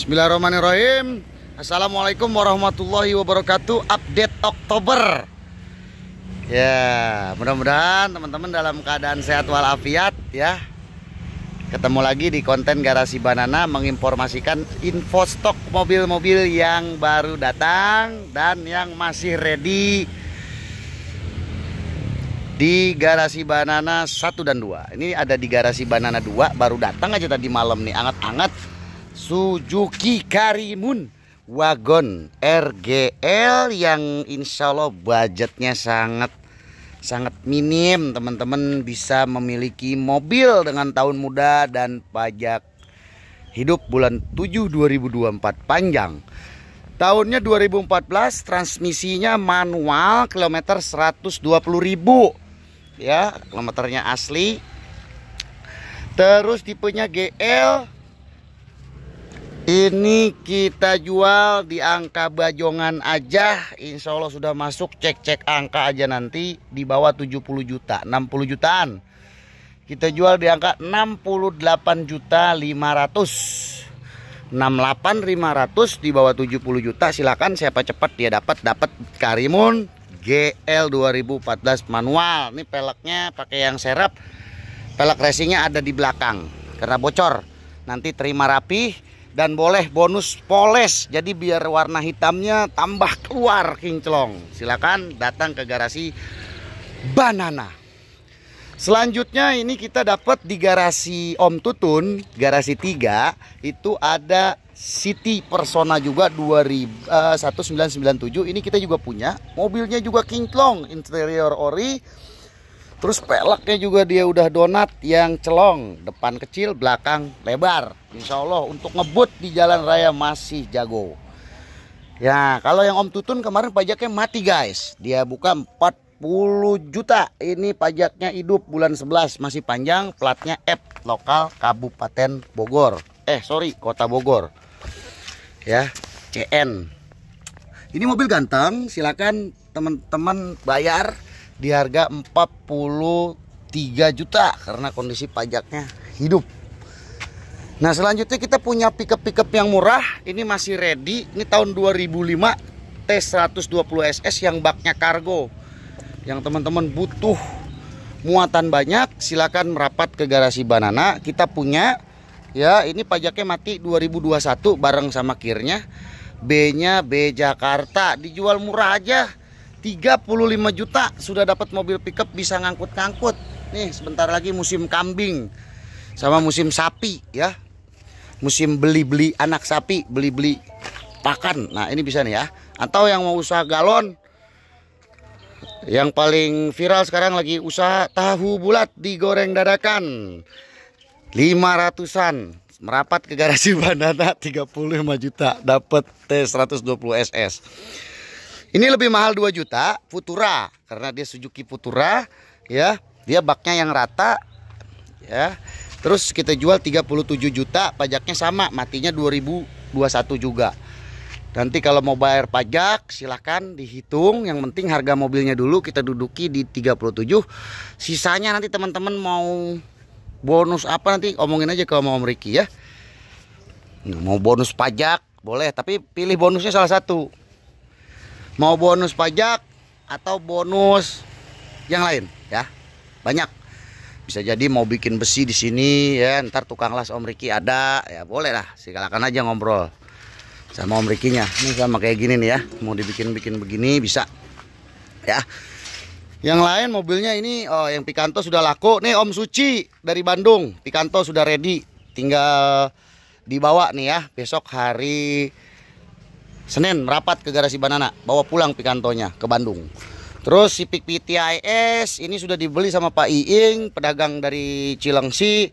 Bismillahirrahmanirrahim Assalamualaikum warahmatullahi wabarakatuh Update Oktober Ya mudah-mudahan teman-teman dalam keadaan sehat walafiat ya Ketemu lagi di konten Garasi Banana Menginformasikan info stok mobil-mobil yang baru datang Dan yang masih ready di garasi banana 1 dan 2 ini ada di garasi banana 2 baru datang aja tadi malam nih anget-anget Suzuki Karimun wagon RGL yang insya Allah budgetnya sangat sangat minim teman-teman bisa memiliki mobil dengan tahun muda dan pajak hidup bulan 7 2024 panjang tahunnya 2014 transmisinya manual kilometer 120.000 ya kilometernya asli terus tipenya GL ini kita jual di angka bajongan aja Insya Allah sudah masuk cek-cek angka aja nanti Di bawah 70 juta 60 jutaan Kita jual di angka 68 juta 500 68 500 di bawah 70 juta Silakan siapa cepat dia dapat Dapat Karimun GL 2014 manual Ini peleknya pakai yang serap Pelek racingnya ada di belakang Karena bocor Nanti terima rapi dan boleh bonus poles jadi biar warna hitamnya tambah keluar kinclong silakan datang ke garasi banana selanjutnya ini kita dapat di garasi Om Tutun garasi 3 itu ada City Persona juga 2000, uh, 1997 ini kita juga punya mobilnya juga kinclong interior ori Terus peleknya juga dia udah donat yang celong, depan kecil, belakang lebar. Insya Allah untuk ngebut di jalan raya masih jago. Ya, kalau yang Om Tutun kemarin pajaknya mati guys. Dia buka 40 juta. Ini pajaknya hidup bulan 11, masih panjang, platnya F, lokal Kabupaten Bogor. Eh, sorry, Kota Bogor. Ya, CN. Ini mobil ganteng, silakan teman-teman bayar di harga 43 juta karena kondisi pajaknya hidup. Nah, selanjutnya kita punya pickup-pickup yang murah. Ini masih ready. Ini tahun 2005 T120 SS yang baknya kargo. Yang teman-teman butuh muatan banyak, silakan merapat ke garasi Banana. Kita punya ya, ini pajaknya mati 2021 bareng sama kirnya. B-nya B Jakarta, dijual murah aja 35 juta sudah dapat mobil pickup bisa ngangkut-ngangkut. Nih, sebentar lagi musim kambing sama musim sapi ya. Musim beli-beli anak sapi, beli-beli pakan. Nah, ini bisa nih ya. Atau yang mau usaha galon yang paling viral sekarang lagi usaha tahu bulat digoreng dadakan. 500-an merapat ke garasi bandana 35 juta dapat T120 SS. Ini lebih mahal 2 juta Futura karena dia Suzuki Futura ya. Dia baknya yang rata ya. Terus kita jual 37 juta, pajaknya sama, matinya 2021 juga. Nanti kalau mau bayar pajak silahkan dihitung Yang penting harga mobilnya dulu kita duduki di 37 Sisanya nanti teman-teman mau bonus apa nanti omongin aja ke Om Riki ya Mau bonus pajak boleh tapi pilih bonusnya salah satu mau bonus pajak atau bonus yang lain ya banyak bisa jadi mau bikin besi di sini ya ntar tukang las Om Riki ada ya boleh lah silakan aja ngobrol sama Om Rikinya ini sama kayak gini nih ya mau dibikin-bikin begini bisa ya yang lain mobilnya ini oh yang Picanto sudah laku nih Om Suci dari Bandung Picanto sudah ready tinggal dibawa nih ya besok hari Senin rapat ke garasi banana, bawa pulang pikantonya ke Bandung. Terus si Pik PTIS ini sudah dibeli sama Pak Iing, pedagang dari Cilengsi.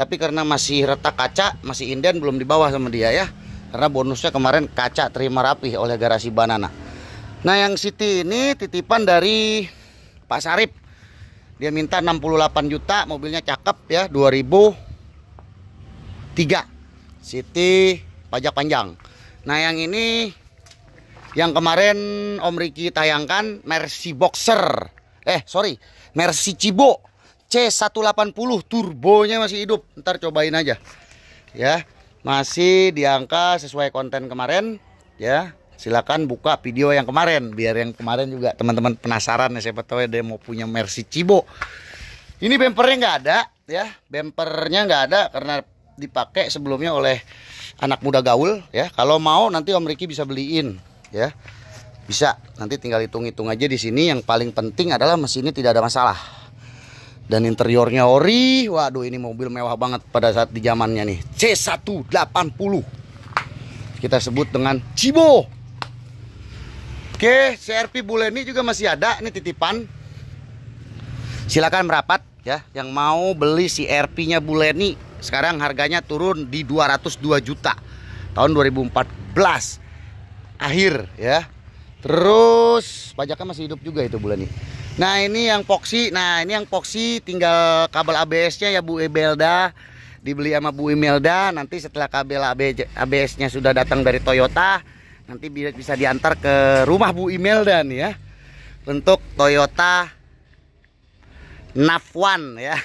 Tapi karena masih retak kaca, masih inden belum dibawa sama dia ya. Karena bonusnya kemarin kaca terima rapi oleh garasi banana. Nah yang Siti ini titipan dari Pak Sarip. Dia minta 68 juta, mobilnya cakep ya, 2003. Siti pajak panjang. Nah yang ini yang kemarin Om Riki tayangkan Mercy Boxer. Eh sorry Mercy Cibo C180 turbonya masih hidup. Ntar cobain aja. Ya masih di sesuai konten kemarin. Ya silakan buka video yang kemarin biar yang kemarin juga teman-teman penasaran ya siapa tahu ada yang mau punya Mercy Cibo. Ini bempernya nggak ada ya bempernya nggak ada karena dipakai sebelumnya oleh anak muda gaul ya. Kalau mau nanti Om Riki bisa beliin ya. Bisa. Nanti tinggal hitung-hitung aja di sini yang paling penting adalah mesinnya tidak ada masalah. Dan interiornya ori. Waduh, ini mobil mewah banget pada saat di zamannya nih. C180. Kita sebut dengan Cibo. Oke, CRP Buleni juga masih ada. Ini titipan. Silakan merapat ya yang mau beli CRP-nya Buleni sekarang harganya turun di 202 juta tahun 2014 akhir ya. Terus pajaknya masih hidup juga itu bulan ini. Nah, ini yang poksi. Nah, ini yang poksi tinggal kabel ABS-nya ya Bu Ebelda dibeli sama Bu Imelda nanti setelah kabel ABS-nya sudah datang dari Toyota nanti bisa diantar ke rumah Bu Imelda nih ya untuk Toyota Nafwan ya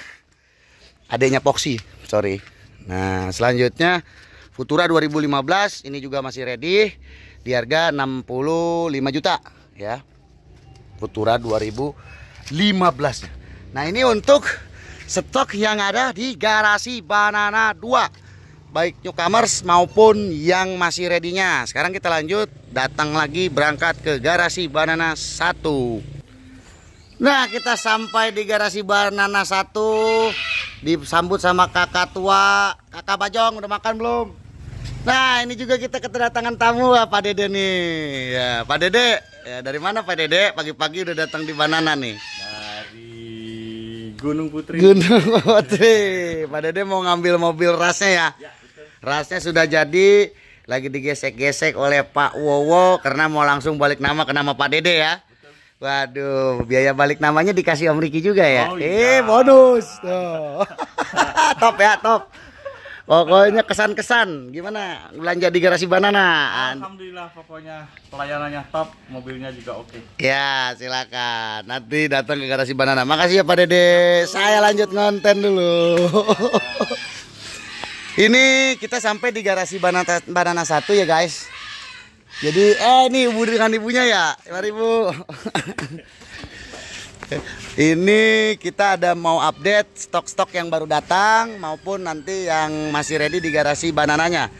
adanya Poxy sorry nah selanjutnya Futura 2015 ini juga masih ready di harga 65 juta ya Futura 2015 nah ini untuk stok yang ada di garasi Banana 2 baik newcomers maupun yang masih ready-nya. sekarang kita lanjut datang lagi berangkat ke garasi Banana 1 Nah kita sampai di garasi Barnana 1 Disambut sama kakak tua Kakak Bajong udah makan belum? Nah ini juga kita kedatangan tamu ya, Pak Dede nih ya, Pak Dede ya, Dari mana Pak Dede? Pagi-pagi udah datang di Banana nih Dari Gunung Putri Gunung Putri Pak Dede mau ngambil mobil rasnya ya, ya Rasnya sudah jadi Lagi digesek-gesek oleh Pak Wowo Karena mau langsung balik nama ke nama Pak Dede ya Waduh, biaya balik namanya dikasih Om Riki juga ya. Oh, iya. Eh, bonus tuh. top ya, top. Pokoknya kesan-kesan gimana belanja di garasi banana. Alhamdulillah pokoknya pelayanannya top, mobilnya juga oke. Okay. Ya, silakan. Nanti datang ke garasi banana. Makasih ya Pak Dede. Saya lanjut konten dulu. Iya. Ini kita sampai di garasi banana banana satu ya guys. Jadi eh ini ibu dengan ibunya ya. Mari Bu. ini kita ada mau update stok-stok yang baru datang maupun nanti yang masih ready di garasi banananya.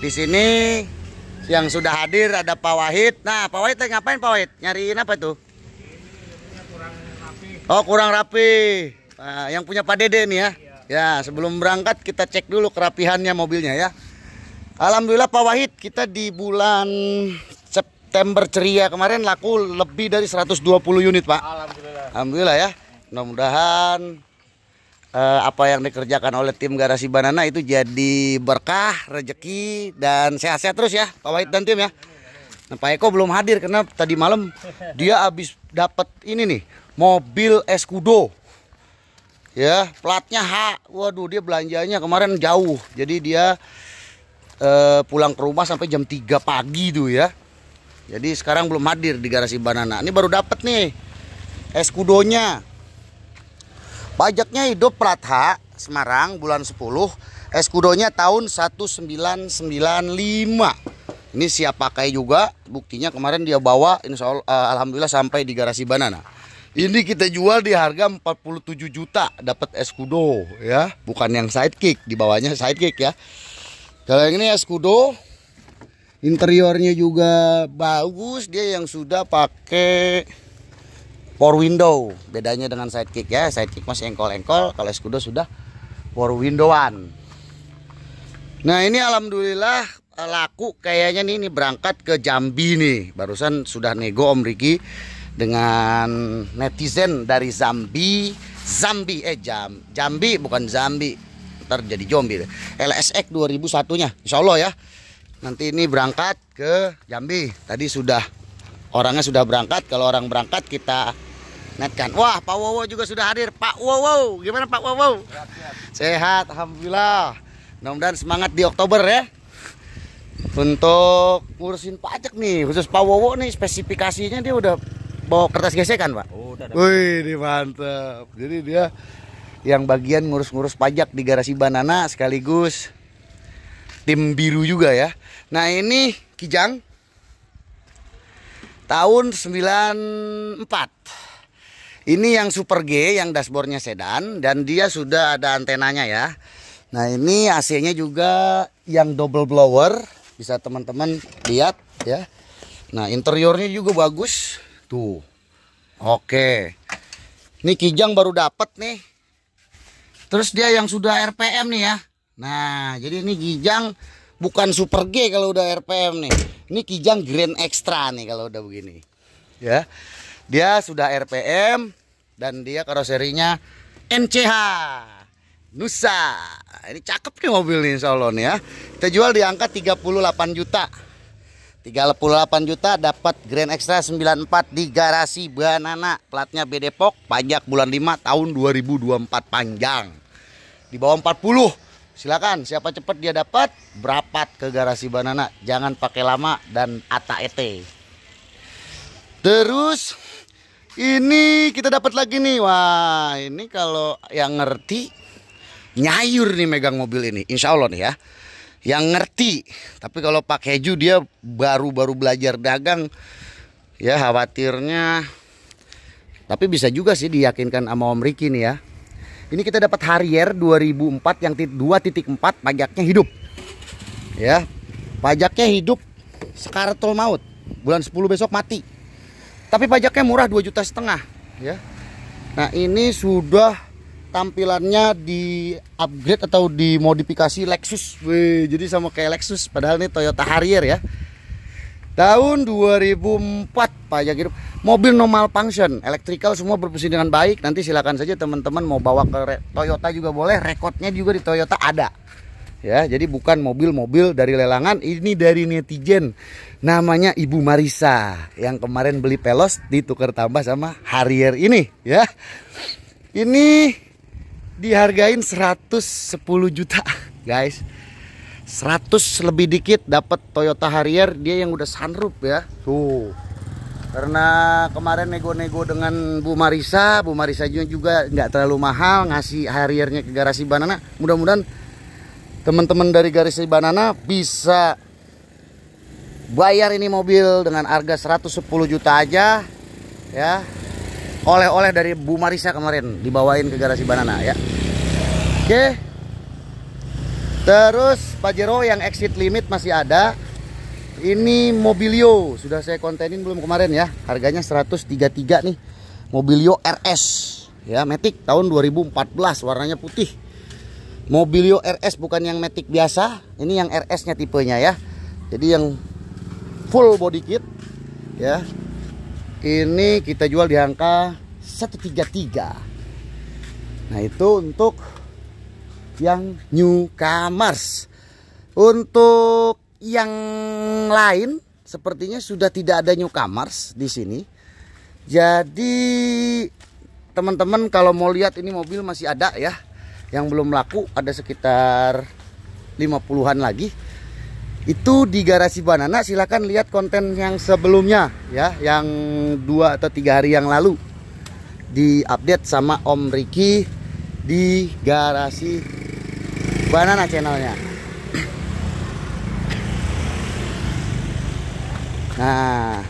Di sini yang sudah hadir ada Pak Wahid. Nah, Pak Wahid ngapain Pak Wahid? Nyariin apa tuh? Oh, kurang rapi. Nah, yang punya Pak Dede nih ya. Ya, sebelum berangkat kita cek dulu kerapihannya mobilnya ya. Alhamdulillah Pak Wahid kita di bulan September ceria kemarin laku lebih dari 120 unit Pak Alhamdulillah Alhamdulillah ya mudah-mudahan eh, apa yang dikerjakan oleh tim garasi banana itu jadi berkah rejeki dan sehat-sehat terus ya Pak Wahid dan tim ya nah, Pak Eko belum hadir karena tadi malam dia habis dapat ini nih mobil Escudo ya platnya H waduh dia belanjanya kemarin jauh jadi dia Eh, pulang ke rumah sampai jam 3 pagi tuh ya. Jadi sekarang belum hadir di garasi banana. Ini baru dapat nih es Pajaknya hidup Pratha Semarang bulan 10. Es tahun 1995. Ini siap pakai juga. Buktinya kemarin dia bawa insya Allah, eh, alhamdulillah sampai di garasi banana. Ini kita jual di harga 47 juta dapat es ya, bukan yang sidekick, di bawahnya sidekick ya. Kalau yang ini Escudo interiornya juga bagus dia yang sudah pakai power window bedanya dengan sidekick ya sidekick masih engkol-engkol kalau Escudo sudah power windowan nah ini alhamdulillah laku kayaknya nih ini berangkat ke Jambi nih barusan sudah nego Om Riki dengan netizen dari Zambi Zambi eh Jam Jambi bukan Zambi ntar jadi Jambi LSX 2001 nya Insya Allah ya nanti ini berangkat ke Jambi tadi sudah orangnya sudah berangkat kalau orang berangkat kita netkan wah Pak Wowo juga sudah hadir Pak Wowo gimana Pak Wowo sehat, Alhamdulillah mudah-mudahan semangat di Oktober ya untuk ngurusin pajak nih khusus Pak Wowo nih spesifikasinya dia udah bawa kertas gesekan Pak. Oh, udah. Wih, mantep. Jadi dia yang bagian ngurus-ngurus pajak di garasi banana sekaligus tim biru juga ya. Nah ini Kijang tahun 94. Ini yang Super G yang dashboardnya sedan dan dia sudah ada antenanya ya. Nah ini AC-nya juga yang double blower bisa teman-teman lihat ya. Nah interiornya juga bagus tuh. Oke. Ini Kijang baru dapat nih Terus dia yang sudah RPM nih ya. Nah, jadi ini Kijang bukan Super G kalau udah RPM nih. Ini Kijang Grand Extra nih kalau udah begini. Ya. Dia sudah RPM dan dia karoserinya NCH Nusa. Ini cakep nih mobil ini Solon ya. Kita jual di angka 38 juta. 38 juta dapat Grand Extra 94 di garasi Banana. Platnya B Depok, pajak bulan 5 tahun 2024 panjang di bawah 40 silakan siapa cepat dia dapat berapat ke garasi banana jangan pakai lama dan ata ete terus ini kita dapat lagi nih wah ini kalau yang ngerti nyayur nih megang mobil ini insya Allah nih ya yang ngerti tapi kalau Pak Keju dia baru-baru belajar dagang ya khawatirnya tapi bisa juga sih diyakinkan sama Om Riki nih ya ini kita dapat Harrier 2004 yang 2.4 pajaknya hidup. Ya. Pajaknya hidup sekaratul maut. Bulan 10 besok mati. Tapi pajaknya murah 2 juta setengah, ya. Nah, ini sudah tampilannya di upgrade atau dimodifikasi Lexus. Wih, jadi sama kayak Lexus padahal ini Toyota Harrier ya. Tahun 2004 Pak hidup Mobil normal function electrical semua berfungsi dengan baik Nanti silakan saja teman-teman mau bawa ke Toyota juga boleh Rekodnya juga di Toyota ada ya jadi bukan mobil-mobil dari lelangan ini dari netizen namanya Ibu Marisa yang kemarin beli pelos ditukar tambah sama Harrier ini ya ini dihargain 110 juta guys 100 lebih dikit dapat Toyota Harrier dia yang udah sunroof ya tuh karena kemarin nego-nego dengan Bu Marisa Bu Marisa juga nggak terlalu mahal ngasih Harriernya ke garasi banana mudah-mudahan teman-teman dari garasi banana bisa bayar ini mobil dengan harga 110 juta aja ya oleh-oleh dari Bu Marisa kemarin dibawain ke garasi banana ya oke okay. Terus Pajero yang exit limit masih ada. Ini Mobilio sudah saya kontenin belum kemarin ya. Harganya 133 nih. Mobilio RS ya Matic tahun 2014 warnanya putih. Mobilio RS bukan yang Matic biasa, ini yang RS-nya tipenya ya. Jadi yang full body kit ya. Ini kita jual di angka 133. Nah, itu untuk yang new Newcomers. Untuk yang lain sepertinya sudah tidak ada new Newcomers di sini. Jadi teman-teman kalau mau lihat ini mobil masih ada ya. Yang belum laku ada sekitar 50-an lagi. Itu di garasi Banana silahkan lihat konten yang sebelumnya ya. Yang dua atau tiga hari yang lalu. Di update sama Om Riki di garasi Banana channelnya. Nah,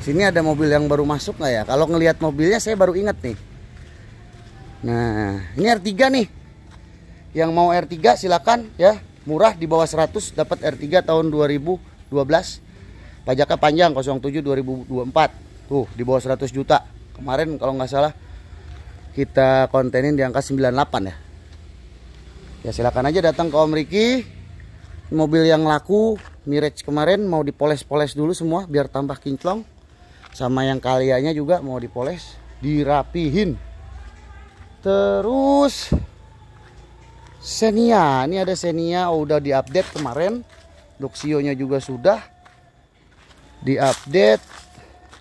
sini ada mobil yang baru masuk nggak ya? Kalau ngelihat mobilnya saya baru inget nih. Nah, ini R3 nih. Yang mau R3 silakan ya, murah di bawah 100 dapat R3 tahun 2012. Pajaknya panjang 07 2024. Tuh, di bawah 100 juta. Kemarin kalau nggak salah kita kontenin di angka 98 ya ya silakan aja datang ke Om Riki mobil yang laku Mirage kemarin mau dipoles-poles dulu semua biar tambah kinclong sama yang kalianya juga mau dipoles dirapihin terus Xenia ini ada Xenia oh, udah diupdate kemarin Luxio-nya juga sudah diupdate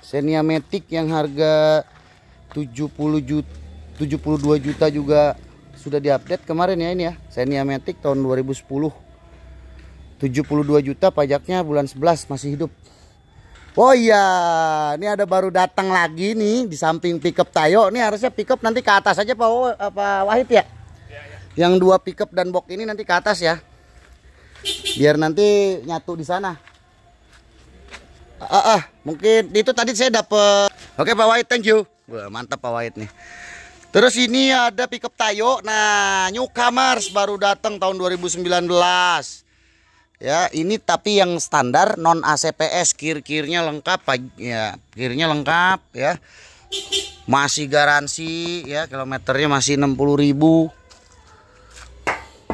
Xenia Matic yang harga 70 juta 72 juta juga sudah diupdate kemarin ya ini ya Xenia Matic tahun 2010 72 juta pajaknya bulan 11 masih hidup Oh iya, ini ada baru datang lagi nih di samping pickup Tayo. Ini harusnya pickup nanti ke atas aja Pak, apa Wahid ya? Iya, iya. Yang dua pickup dan box ini nanti ke atas ya. Biar nanti nyatu di sana. Ah, ah, ah mungkin itu tadi saya dapet Oke Pak Wahid, thank you. Wah, mantap Pak Wahid nih. Terus ini ada pickup Tayo. Nah, Newcomers baru datang tahun 2019. Ya, ini tapi yang standar non ACPS, kir-kirnya lengkap ya, kirnya lengkap ya. Masih garansi ya, kilometernya masih 60.000.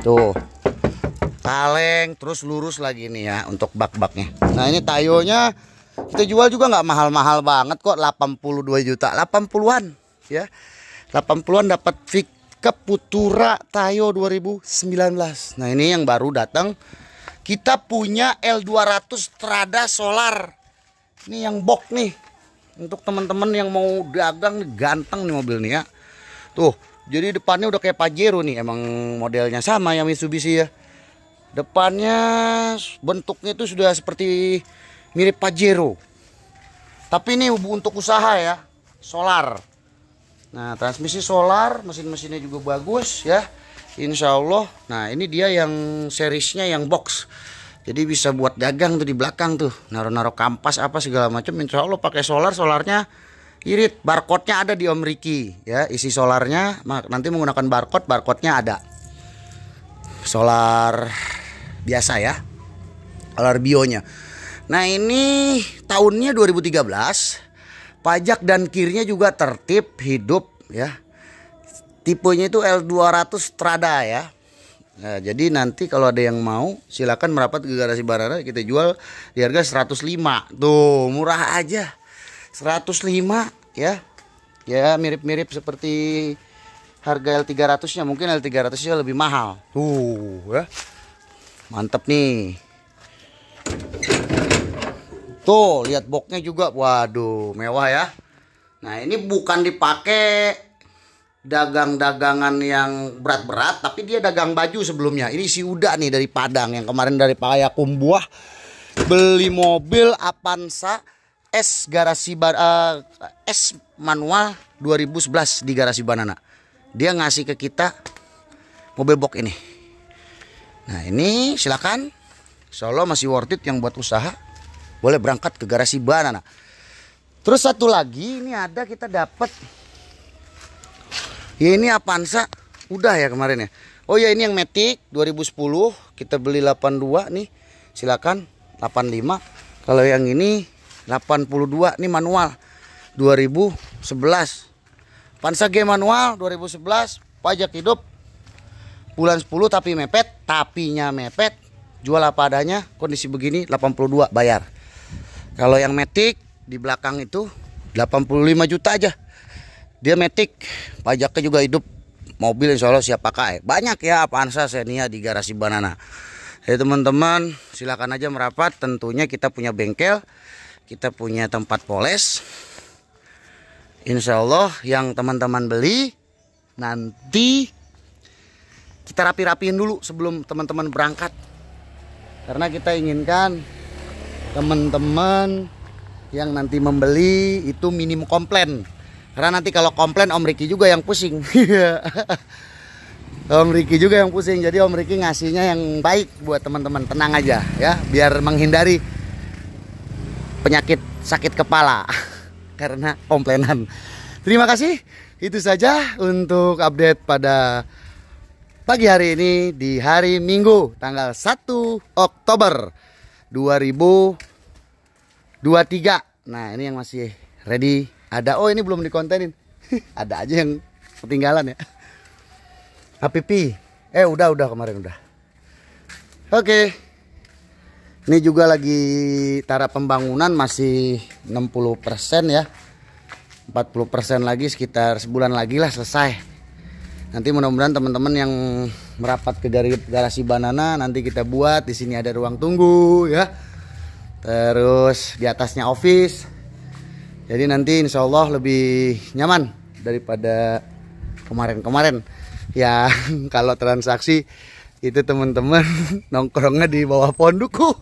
Tuh. Kaleng terus lurus lagi nih ya untuk bak-baknya. Nah, ini tayonya kita jual juga nggak mahal-mahal banget kok, 82 juta, 80-an ya. 80-an dapat Vika Keputura Tayo 2019. Nah, ini yang baru datang. Kita punya L200 Strada Solar. Ini yang box nih. Untuk teman-teman yang mau dagang ganteng nih mobil nih ya. Tuh, jadi depannya udah kayak Pajero nih, emang modelnya sama ya Mitsubishi ya. Depannya bentuknya itu sudah seperti mirip Pajero. Tapi ini untuk usaha ya, solar. Nah transmisi solar mesin-mesinnya juga bagus ya Insya Allah Nah ini dia yang serisnya yang box jadi bisa buat dagang tuh di belakang tuh naruh-naruh kampas apa segala macam insya Allah pakai solar solarnya irit barcode-nya ada di Om Riki ya isi solarnya nanti menggunakan barcode barcode-nya ada solar biasa ya solar bionya nah ini tahunnya 2013 Pajak dan kirinya juga tertib, hidup ya. Tipenya itu L200 Strada ya. Nah, jadi nanti kalau ada yang mau silakan merapat ke garasi Barara kita jual di harga 105. Tuh, murah aja. 105 ya. Ya, mirip-mirip seperti harga L300-nya. Mungkin L300-nya lebih mahal. Tuh, ya. Mantap nih. Tuh, lihat boxnya juga. Waduh, mewah ya. Nah, ini bukan dipakai dagang-dagangan yang berat-berat, tapi dia dagang baju sebelumnya. Ini si Uda nih dari Padang yang kemarin dari Buah beli mobil Avanza S garasi bar, uh, eh, S manual 2011 di garasi Banana. Dia ngasih ke kita mobil box ini. Nah, ini silakan. Solo masih worth it yang buat usaha boleh berangkat ke garasi banana. Terus satu lagi ini ada kita dapat ya ini Avanza udah ya kemarin ya. Oh ya ini yang Matic 2010 kita beli 82 nih. Silakan 85. Kalau yang ini 82 nih manual 2011. Avanza G manual 2011 pajak hidup bulan 10 tapi mepet, tapinya mepet. Jual apa adanya, kondisi begini 82 bayar. Kalau yang metik di belakang itu 85 juta aja. Dia metik, pajaknya juga hidup. Mobil insya Allah siap pakai. Banyak ya Avanza Xenia ya, di garasi banana. Ya teman-teman, silakan aja merapat. Tentunya kita punya bengkel, kita punya tempat poles. Insya Allah yang teman-teman beli nanti kita rapi-rapiin dulu sebelum teman-teman berangkat. Karena kita inginkan teman-teman yang nanti membeli itu minim komplain karena nanti kalau komplain Om Riki juga yang pusing Om Riki juga yang pusing jadi Om Riki ngasihnya yang baik buat teman-teman tenang aja ya biar menghindari penyakit sakit kepala karena komplainan terima kasih itu saja untuk update pada pagi hari ini di hari Minggu tanggal 1 Oktober 2023. Nah, ini yang masih ready. Ada oh ini belum dikontenin. Ada aja yang ketinggalan ya. HPP ah, Eh, udah udah kemarin udah. Oke. Okay. Ini juga lagi taraf pembangunan masih 60% ya. 40% lagi sekitar sebulan lagi lah selesai nanti mudah-mudahan teman-teman yang merapat ke garasi banana nanti kita buat di sini ada ruang tunggu ya terus di atasnya office jadi nanti insya Allah lebih nyaman daripada kemarin-kemarin ya kalau transaksi itu teman-teman nongkrongnya di bawah pondokku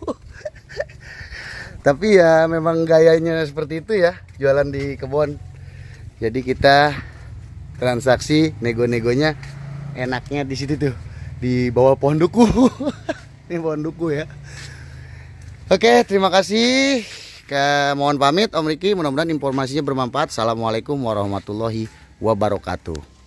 tapi ya memang gayanya seperti itu ya jualan di kebun jadi kita transaksi nego-negonya enaknya di situ tuh di bawah pohon duku ini pohon duku ya oke terima kasih ke mohon pamit Om Riki mudah-mudahan informasinya bermanfaat assalamualaikum warahmatullahi wabarakatuh